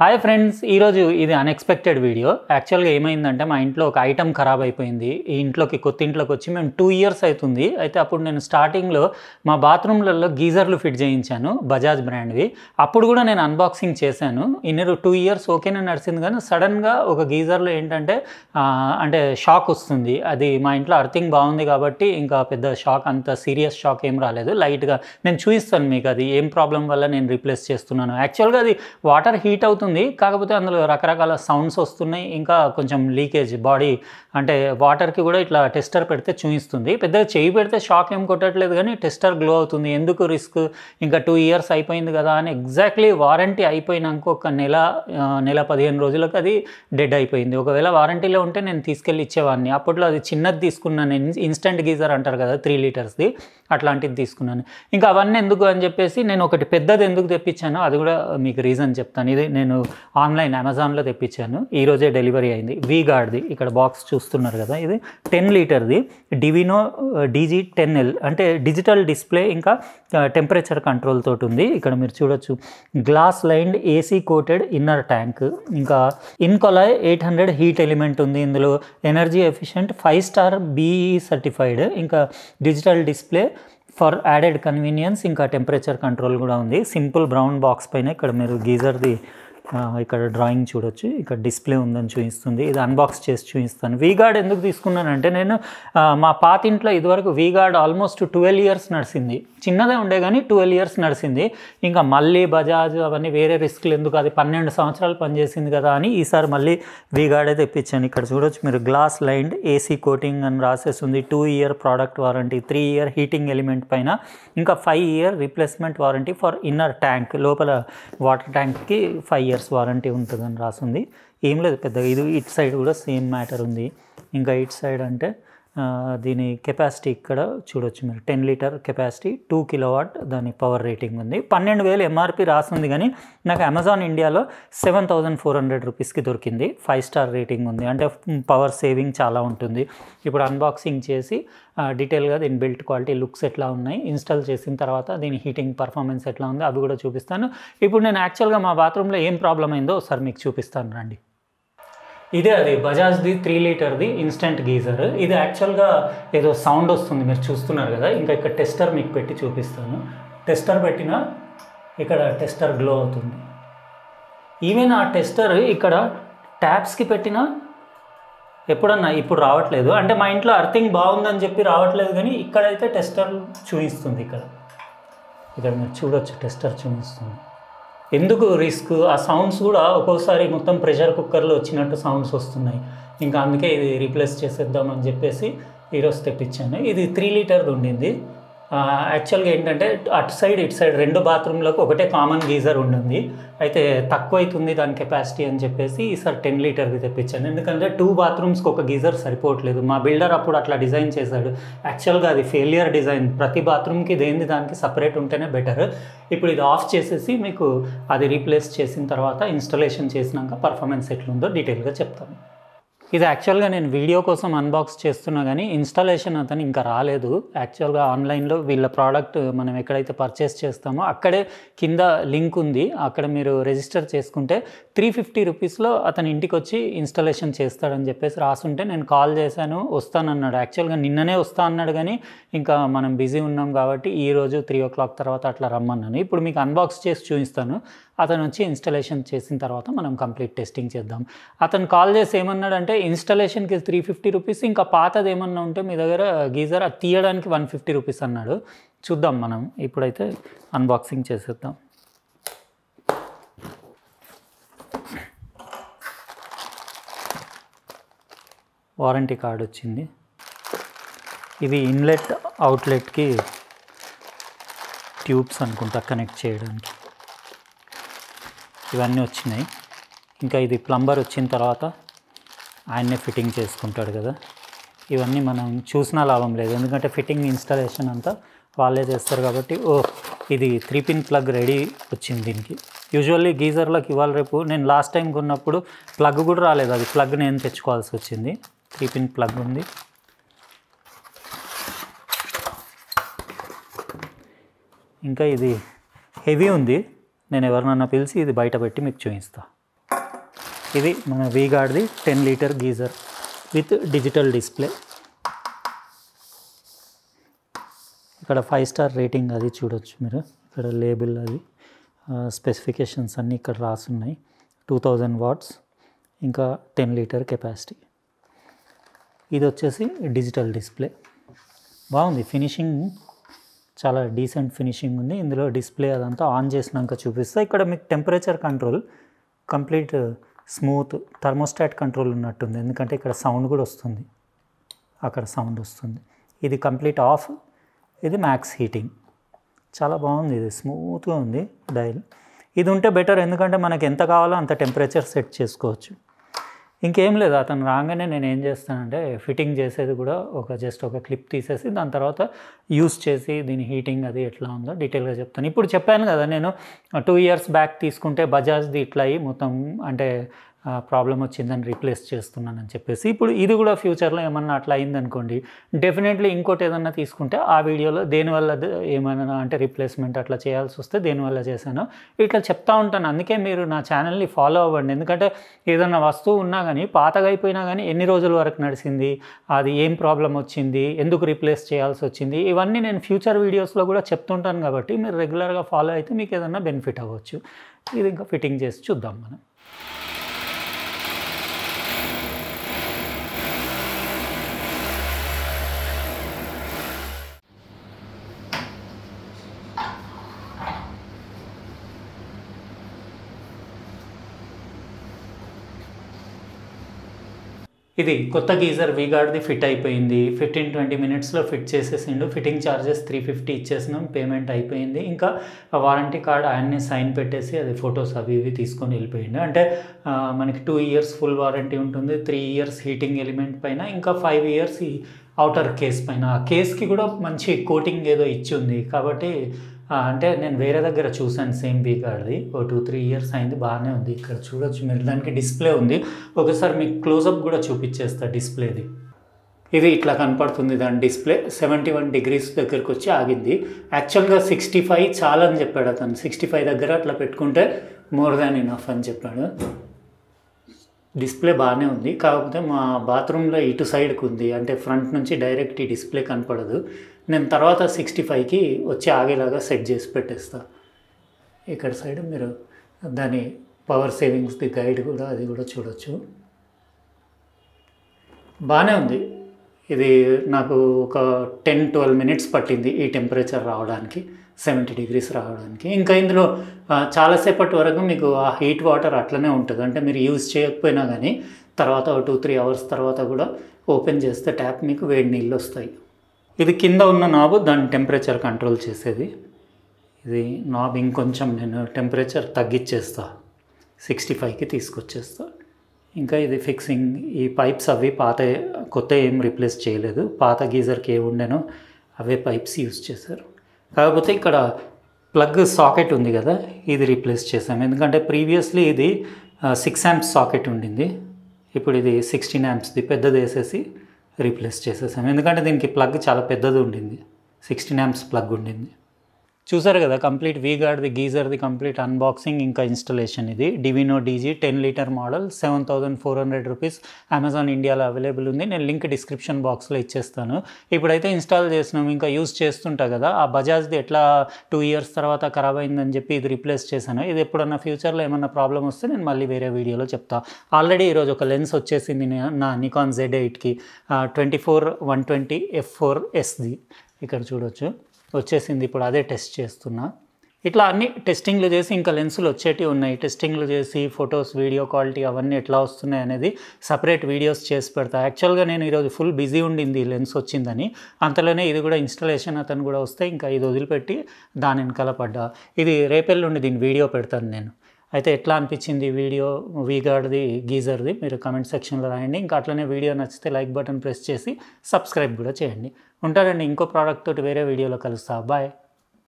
hi friends ఈరోజు ఇది unexpected video యాక్చువల్గా ఏమైందంటే మా ఇంట్లో ఒక ఐటమ్ ఖరాబ్ అయిపోయింది ఈ ఇంట్లోకి కొత్త ఇంట్లోకి వచ్చి మేము టూ ఇయర్స్ అవుతుంది అయితే అప్పుడు నేను స్టార్టింగ్లో మా బాత్రూమ్లలో గీజర్లు ఫిట్ చేయించాను బజాజ్ బ్రాండ్వి అప్పుడు కూడా నేను అన్బాక్సింగ్ చేశాను ఇన్ని టూ ఇయర్స్ ఓకేనే నడిచింది కానీ సడన్గా ఒక గీజర్లో ఏంటంటే అంటే షాక్ వస్తుంది అది మా ఇంట్లో అర్థింగ్ బాగుంది కాబట్టి ఇంకా పెద్ద షాక్ అంత సీరియస్ షాక్ ఏం రాలేదు లైట్గా నేను చూపిస్తాను మీకు అది ఏం ప్రాబ్లం వల్ల నేను రీప్లేస్ చేస్తున్నాను యాక్చువల్గా అది వాటర్ హీట్ అవుతుంది అవుతుంది కాకపోతే అందులో రకరకాల సౌండ్స్ వస్తున్నాయి ఇంకా కొంచెం లీకేజ్ బాడీ అంటే వాటర్కి కూడా ఇట్లా టెస్టర్ పెడితే చూపిస్తుంది పెద్దగా చేయి పెడితే షాక్ ఏం కొట్టట్లేదు కానీ టెస్టర్ గ్లో అవుతుంది ఎందుకు రిస్క్ ఇంకా టూ ఇయర్స్ అయిపోయింది కదా అని ఎగ్జాక్ట్లీ వారంటీ అయిపోయినాక ఒక నెల నెల పదిహేను రోజులకు అది డెడ్ అయిపోయింది ఒకవేళ వారంటీలో ఉంటే నేను తీసుకెళ్ళి ఇచ్చేవాడిని అప్పట్లో అది చిన్నది తీసుకున్నాను ఇన్స్టెంట్ గీజర్ అంటారు కదా త్రీ లీటర్స్ది అట్లాంటిది తీసుకున్నాను ఇంకా అవన్నీ ఎందుకు అని చెప్పేసి నేను ఒకటి పెద్దది ఎందుకు తెప్పించానో అది కూడా మీకు రీజన్ చెప్తాను ఇది నేను నేను ఆన్లైన్ అమెజాన్లో తెప్పించాను ఈరోజే డెలివరీ అయింది గార్డ్ది ఇక్కడ బాక్స్ చూస్తున్నారు కదా ఇది టెన్ లీటర్ది డివినో డీజీ టెన్ ఎల్ అంటే డిజిటల్ డిస్ప్లే ఇంకా uh, టెంపరేచర్ కంట్రోల్ తోటి ఉంది ఇక్కడ మీరు చూడొచ్చు glass lined AC coated inner tank ఇంకా Incoloy eight hundred heat element ఉంది ఇందులో energy efficient five star BE certified ఇంకా digital display for added convenience ఇంకా టెంపరేచర్ కంట్రోల్ కూడా ఉంది సింపుల్ బ్రౌన్ బాక్స్ పైన ఇక్కడ మీరు గీజర్ది ఇక్కడ డ్రాయింగ్ చూడొచ్చు ఇక్కడ డిస్ప్లే ఉందని చూపిస్తుంది ఇది అన్బాక్స్ చేసి చూపిస్తాను వీగార్డ్ ఎందుకు తీసుకున్నానంటే నేను మా పాత ఇంట్లో ఇదివరకు వీగార్డ్ ఆల్మోస్ట్ ట్వెల్వ్ ఇయర్స్ నడిచింది చిన్నదే ఉండే కానీ ట్వెల్వ్ ఇయర్స్ నడిచింది ఇంకా మళ్ళీ బజాజ్ అవన్నీ వేరే రిస్క్లు ఎందుకు అది పన్నెండు సంవత్సరాలు పనిచేసింది కదా అని ఈసారి మళ్ళీ వీగార్డే తెప్పించాను ఇక్కడ చూడొచ్చు మీరు గ్లాస్ లైన్డ్ ఏసీ కోటింగ్ అని రాసేస్తుంది two year product warranty three year heating element పైన ఇంకా five year replacement warranty for inner tank లోపల వాటర్ ట్యాంక్కి ఫైవ్ ఇయర్స్ వారంటీ ఉంటుందని రాసింది ఏం లేదు పెద్దగా ఇది ఇటు సైడ్ కూడా సేమ్ మ్యాటర్ ఉంది ఇంకా ఇటు సైడ్ అంటే దీని కెపాసిటీ ఇక్కడ చూడొచ్చు మీరు ten litre capacity two kilowatt దాని పవర్ రేటింగ్ ఉంది పన్నెండు వేలు ఎంఆర్పి రాసింది కానీ నాకు అమెజాన్ ఇండియాలో సెవెన్ థౌజండ్ ఫోర్ హండ్రెడ్ రూపీస్కి దొరికింది ఫైవ్ స్టార్ రేటింగ్ ఉంది అంటే పవర్ సేవింగ్ చాలా ఉంటుంది ఇప్పుడు అన్బాక్సింగ్ చేసి డీటెయిల్గా దీని బిల్ట్ క్వాలిటీ లుక్స్ ఎట్లా ఉన్నాయి ఇన్స్టాల్ చేసిన తర్వాత దీని హీటింగ్ పర్ఫార్మెన్స్ ఎట్లా ఉంది అవి కూడా చూపిస్తాను ఇప్పుడు నేను యాక్చువల్గా మా బాత్రూంలో ఏం ప్రాబ్లం అయిందో ఒకసారి మీకు చూపిస్తాను రండి ఇదే అది బజాజ్ది త్రీ లీటర్ది ఇన్స్టెంట్ గీజర్ ఇది యాక్చువల్గా ఏదో సౌండ్ వస్తుంది మీరు చూస్తున్నారు కదా ఇంకా ఇక్కడ టెస్టర్ మీకు పెట్టి చూపిస్తాను టెస్టర్ పెట్టిన ఇక్కడ టెస్టర్ గ్లో అవుతుంది ఈవెన్ ఆ టెస్టర్ ఇక్కడ ట్యాప్స్కి పెట్టిన ఎప్పుడన్నా ఇప్పుడు రావట్లేదు అంటే మా ఇంట్లో అర్థింగ్ బాగుందని చెప్పి రావట్లేదు కానీ ఇక్కడైతే టెస్టర్ చూపిస్తుంది ఇక్కడ ఇక్కడ మీరు చూడొచ్చు టెస్టర్ చూపిస్తుంది ఎందుకు రిస్క్ ఆ సౌండ్స్ కూడా ఒక్కోసారి మొత్తం ప్రెషర్ కుక్కర్లో వచ్చినట్టు సౌండ్స్ వస్తున్నాయి ఇంకా అందుకే ఇది రీప్లేస్ చేసేద్దామని చెప్పేసి ఈరోజు తెప్పించాను ఇది త్రీ లీటర్ది ఉండింది యాక్చువల్గా ఏంటంటే అటు సైడ్ ఇటు సైడ్ రెండు బాత్రూమ్లకు ఒకటే కామన్ గీజర్ ఉండింది అయితే తక్కువ అవుతుంది దాని కెపాసిటీ అని చెప్పేసి ఈసారి టెన్ లీటర్ది తెప్పించాను ఎందుకంటే టూ బాత్రూమ్స్కి ఒక గీజర్ సరిపోవట్లేదు మా బిల్డర్ అప్పుడు అట్లా డిజైన్ చేశాడు యాక్చువల్గా అది ఫెయిలియర్ డిజైన్ ప్రతి బాత్రూమ్కి దేని దానికి సపరేట్ ఉంటేనే బెటర్ ఇప్పుడు ఇది ఆఫ్ చేసేసి మీకు అది రీప్లేస్ చేసిన తర్వాత ఇన్స్టలేషన్ చేసినాక పర్ఫార్మెన్స్ ఎట్లుందో డీటెయిల్గా చెప్తాను ఇది యాక్చువల్గా నేను వీడియో కోసం అన్బాక్స్ చేస్తున్నా కానీ ఇన్స్టాలేషన్ అతను ఇంకా రాలేదు యాక్చువల్గా ఆన్లైన్లో వీళ్ళ ప్రోడక్ట్ మనం ఎక్కడైతే పర్చేస్ చేస్తామో అక్కడే కింద లింక్ ఉంది అక్కడ మీరు రిజిస్టర్ చేసుకుంటే త్రీ ఫిఫ్టీ రూపీస్లో అతను ఇంటికి వచ్చి ఇన్స్టాలేషన్ చేస్తాడని చెప్పేసి రాసుంటే నేను కాల్ చేశాను వస్తానన్నాడు యాక్చువల్గా నిన్ననే వస్తా అన్నాడు కానీ ఇంకా మనం బిజీ ఉన్నాం కాబట్టి ఈ రోజు త్రీ ఓ క్లాక్ తర్వాత అట్లా రమ్మన్నాను ఇప్పుడు మీకు అన్బాక్స్ చేసి చూపిస్తాను అతను వచ్చి ఇన్స్టాలేషన్ చేసిన తర్వాత మనం కంప్లీట్ టెస్టింగ్ చేద్దాం అతను కాల్ చేసి ఏమన్నాడంటే అంటే ఇన్స్టలేషన్కి త్రీ ఫిఫ్టీ రూపీస్ ఇంకా పాతది ఏమన్నా ఉంటే మీ దగ్గర గీజర్ అది తీయడానికి వన్ ఫిఫ్టీ రూపీస్ అన్నాడు చూద్దాం మనం ఇప్పుడైతే అన్బాక్సింగ్ చేసేద్దాం వారంటీ కార్డ్ వచ్చింది ఇది ఇన్లెట్ అవుట్లెట్కి ట్యూబ్స్ అనుకుంటా కనెక్ట్ చేయడానికి ఇవన్నీ వచ్చినాయి ఇంకా ఇది ప్లంబర్ వచ్చిన తర్వాత ఆయన్నే ఫిట్టింగ్ చేసుకుంటాడు కదా ఇవన్నీ మనం చూసినా లాభం లేదు ఎందుకంటే ఫిట్టింగ్ ఇన్స్టాలేషన్ అంతా వాళ్ళే చేస్తారు కాబట్టి ఓ ఇది త్రీ పిన్ ప్లగ్ రెడీ వచ్చింది దీనికి యూజువల్లీ గీజర్లకు ఇవాళ రేపు నేను లాస్ట్ టైం కొన్నప్పుడు ప్లగ్ కూడా రాలేదు అది ప్లగ్ నేను తెచ్చుకోవాల్సి వచ్చింది త్రీ పిన్ ప్లగ్ ఉంది ఇంకా ఇది హెవీ ఉంది నేను ఎవరినన్నా పిలిచి ఇది బయట పెట్టి మీకు చూపిస్తాను ఇది మన వీగాడ్ది ten litre geyser with digital display ఇక్కడ ఫైవ్ స్టార్ రేటింగ్ అది చూడొచ్చు మీరు ఇక్కడ లేబుల్ అది స్పెసిఫికేషన్స్ అన్నీ ఇక్కడ రాసున్నాయి టూ థౌజండ్ వాట్స్ ఇంకా టెన్ లీటర్ కెపాసిటీ ఇది వచ్చేసి డిజిటల్ డిస్ప్లే బాగుంది ఫినిషింగ్ చాలా డీసెంట్ ఫినిషింగ్ ఉంది ఇందులో డిస్ప్లే అదంతా ఆన్ చేసినాక చూపిస్తే ఇక్కడ మీకు temperature control complete smooth thermostat control ఉన్నట్టుంది ఎందుకంటే ఇక్కడ సౌండ్ కూడా వస్తుంది అక్కడ సౌండ్ వస్తుంది ఇది కంప్లీట్ ఆఫ్ ఇది మ్యాక్స్ హీటింగ్ చాలా బాగుంది ఇది స్మూత్గా ఉంది డైల్ ఇది ఉంటే బెటర్ ఎందుకంటే మనకి ఎంత కావాలో అంత టెంపరేచర్ సెట్ చేసుకోవచ్చు ఇంకేం లేదు అతను రాగానే నేను ఏం చేస్తానంటే ఫిట్టింగ్ చేసేది కూడా ఒక జస్ట్ ఒక క్లిప్ తీసేసి దాని తర్వాత యూస్ చేసి దీని హీటింగ్ అది ఎట్లా ఉందో డీటెయిల్గా చెప్తాను ఇప్పుడు చెప్పాను కదా నేను టూ ఇయర్స్ బ్యాక్ తీసుకుంటే బజాజ్ది ఇట్లా అయ్యి మొత్తం అంటే ప్రాబ్లం వచ్చిందని రీప్లేస్ చేస్తున్నానని చెప్పేసి ఇప్పుడు ఇది కూడా ఫ్యూచర్లో ఏమన్నా అట్లా అయిందనుకోండి డెఫినెట్లీ ఇంకోటి ఏదన్నా తీసుకుంటే ఆ వీడియోలో దేనివల్ల ఏమైనా అంటే రీప్లేస్మెంట్ అట్లా చేయాల్సి వస్తే దేనివల్ల చేశాను ఇట్లా చెప్తా ఉంటాను అందుకే మీరు నా ఛానల్ని ఫాలో అవ్వండి ఎందుకంటే ఏదన్నా వస్తువు ఉన్నా కానీ పాతగా అయిపోయినా కానీ ఎన్ని రోజుల వరకు నడిచింది అది ఏం ప్రాబ్లం వచ్చింది ఎందుకు రీప్లేస్ చేయాల్సి వచ్చింది ఇవన్నీ నేను ఫ్యూచర్ వీడియోస్లో కూడా చెప్తుంటాను కాబట్టి మీరు రెగ్యులర్గా ఫాలో అయితే మీకు ఏదన్నా బెనిఫిట్ అవ్వచ్చు ఇది ఇంకా ఫిట్టింగ్ చేసి చూద్దాం మనం ఇది కొత్త గీజర్ గార్డ్ది ఫిట్ అయిపోయింది ఫిఫ్టీన్ ట్వంటీ మినిట్స్లో ఫిట్ చేసేసిండు ఫిట్టింగ్ ఛార్జెస్ త్రీ ఫిఫ్టీ ఇచ్చేసినాం పేమెంట్ అయిపోయింది ఇంకా వారంటీ కార్డ్ ఆయన్ని సైన్ పెట్టేసి అది ఫొటోస్ అవి ఇవి తీసుకొని వెళ్ళిపోయిండు అంటే మనకి టూ ఇయర్స్ ఫుల్ వారంటీ ఉంటుంది త్రీ ఇయర్స్ హీటింగ్ ఎలిమెంట్ పైన ఇంకా ఫైవ్ ఇయర్స్ అవుటర్ కేస్ పైన ఆ కేస్కి కూడా మంచి కోటింగ్ ఏదో ఇచ్చి ఉంది కాబట్టి అంటే నేను వేరే దగ్గర చూశాను సేమ్ బీకార్డ్ది ఓ టూ త్రీ ఇయర్స్ అయింది బాగానే ఉంది ఇక్కడ చూడొచ్చు మీరు దానికి డిస్ప్లే ఉంది ఒకసారి మీకు క్లోజప్ కూడా చూపించేస్తా డిస్ప్లేది ఇది ఇట్లా కనపడుతుంది దాని డిస్ప్లే సెవెంటీ వన్ డిగ్రీస్ దగ్గరకు వచ్చి ఆగింది యాక్చువల్గా సిక్స్టీ ఫైవ్ చాలని చెప్పాడు అతను సిక్స్టీ ఫైవ్ దగ్గర అట్లా పెట్టుకుంటే మోర్ దాన్ ఇనఫ్ అని చెప్పాడు డిస్ప్లే బాగానే ఉంది కాకపోతే మా బాత్రూంలో ఇటు సైడ్కి ఉంది అంటే ఫ్రంట్ నుంచి డైరెక్ట్ ఈ డిస్ప్లే కనపడదు నేను తర్వాత సిక్స్టీ ఫైవ్కి వచ్చి ఆగేలాగా సెట్ చేసి పెట్టేస్తా ఇక్కడ సైడ్ మీరు దాని పవర్ సేవింగ్స్ ది గైడ్ కూడా అది కూడా చూడొచ్చు బాగానే ఉంది ఇది నాకు ఒక టెన్ ట్వెల్వ్ మినిట్స్ పట్టింది ఈ టెంపరేచర్ రావడానికి సెవెంటీ డిగ్రీస్ రావడానికి ఇంకా ఇందులో చాలాసేపటి వరకు మీకు ఆ హీట్ వాటర్ అట్లనే ఉంటుంది అంటే మీరు యూజ్ చేయకపోయినా కానీ తర్వాత టూ త్రీ అవర్స్ తర్వాత కూడా ఓపెన్ చేస్తే ట్యాప్ మీకు వేడి నీళ్ళు వస్తాయి ఇది కింద ఉన్న నాబు దాని టెంపరేచర్ కంట్రోల్ చేసేది ఇది నాబ్ ఇంకొంచెం నేను టెంపరేచర్ తగ్గించేస్తా సిక్స్టీ ఫైవ్కి తీసుకొచ్చేస్తా ఇంకా ఇది ఫిక్సింగ్ ఈ పైప్స్ అవి పాత కొత్త ఏం రీప్లేస్ చేయలేదు పాత గీజర్కి ఏ ఉండేనో అవే పైప్స్ యూజ్ చేశారు కాకపోతే ఇక్కడ ప్లగ్ సాకెట్ ఉంది కదా ఇది రీప్లేస్ చేసాం ఎందుకంటే ప్రీవియస్లీ ఇది సిక్స్ యాంప్స్ సాకెట్ ఉండింది ఇప్పుడు ఇది సిక్స్టీన్ యాంప్స్ది పెద్దది వేసేసి రీప్లేస్ చేసేసాము ఎందుకంటే దీనికి ప్లగ్ చాలా పెద్దది ఉండింది సిక్స్టీన్ యాంప్స్ ప్లగ్ ఉండింది చూసారు కదా complete V Guard the geyser the complete unboxing ఇంకా ఇన్స్టలేషన్ ఇది Divino DG ten litre model seven thousand four hundred rupees Amazon ఇండియాలో అవైలబుల్ ఉంది నేను లింక్ డిస్క్రిప్షన్ బాక్స్లో ఇచ్చేస్తాను ఇప్పుడైతే ఇన్స్టాల్ చేసినాం ఇంకా యూస్ చేస్తుంటా కదా ఆ బజాజ్ది ఎట్లా టూ ఇయర్స్ తర్వాత ఖరాబ్ అయిందని చెప్పి ఇది రిప్లేస్ చేశాను ఇది ఎప్పుడన్నా ఫ్యూచర్లో ఏమన్నా ప్రాబ్లం వస్తే నేను మళ్ళీ వేరే వీడియోలో చెప్తాను ఆల్రెడీ ఈరోజు ఒక లెన్స్ వచ్చేసింది నా నికాన్ జెడ్ ఎయిట్కి twenty four one twenty F four ఎస్ది ఇక్కడ చూడొచ్చు వచ్చేసింది ఇప్పుడు అదే టెస్ట్ చేస్తున్నా ఇట్లా అన్ని టెస్టింగ్లు చేసి ఇంకా లెన్సులు వచ్చేటివి ఉన్నాయి టెస్టింగ్లు చేసి ఫొటోస్ వీడియో క్వాలిటీ అవన్నీ ఎట్లా వస్తున్నాయి అనేది సపరేట్ వీడియోస్ చేసి పెడతా యాక్చువల్గా నేను ఈరోజు ఫుల్ బిజీ ఉండింది లెన్స్ వచ్చిందని అంతలోనే ఇది కూడా ఇన్స్టాలేషన్ అతను కూడా వస్తే ఇంకా ఇది వదిలిపెట్టి దాని వెనకాల పడ్డా ఇది రేపెల్లుండి దీని వీడియో పెడతాను నేను అయితే ఎట్లా అనిపించింది వీడియో వీగార్డ్ది గీజర్ది మీరు కమెంట్ సెక్షన్లో రాయండి ఇంకా అట్లనే వీడియో నచ్చితే లైక్ బటన్ ప్రెస్ చేసి సబ్స్క్రైబ్ కూడా చేయండి ఉంటారండి ఇంకో ప్రోడక్ట్ తోటి వేరే వీడియోలో కలుస్తా బాయ్